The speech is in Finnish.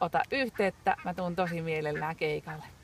ota yhteyttä. Mä tuun tosi mielellään keikalle.